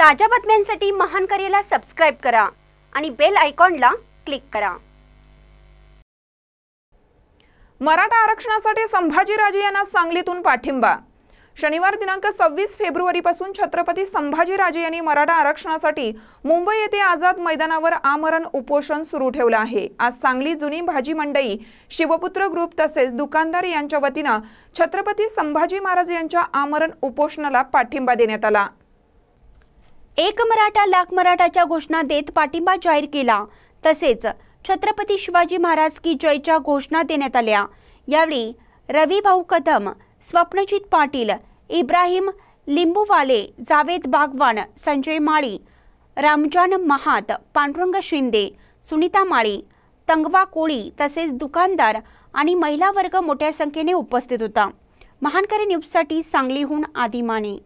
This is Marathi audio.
ताज्या बातम्यांसाठी महान करेला सबस्क्राईब करा आणि बेल आयकॉनला क्लिक करा मराठा आरक्षणासाठी संभाजीराजे यांना सांगलीतून पाठिंबा शनिवार दिनांक सव्वीस फेब्रुवारीपासून छत्रपती संभाजीराजे यांनी मराठा आरक्षणासाठी मुंबई येथे आझाद मैदानावर आमरण उपोषण सुरू ठेवलं आहे आज सांगली जुनी भाजी मंडई शिवपुत्र ग्रुप तसेच दुकानदार यांच्या वतीनं छत्रपती संभाजी महाराज यांच्या आमरण उपोषणाला पाठिंबा देण्यात आला एक मराठा लाख मराठाच्या घोषणा देत पाठिंबा जाहीर केला तसेच छत्रपती शिवाजी महाराज की जयच्या घोषणा देण्यात आल्या यावेळी रवी भाऊ कदम स्वप्नजित पाटील इब्राहिम लिंबूवाले जावेद बागवान संजय माळी रामजान महात पांडुरंग शिंदे सुनीता माळी तंगवा कोळी तसेच दुकानदार आणि महिला वर्ग मोठ्या संख्येने उपस्थित होता महानकरी न्यूजसाठी सांगलीहून आदिमाने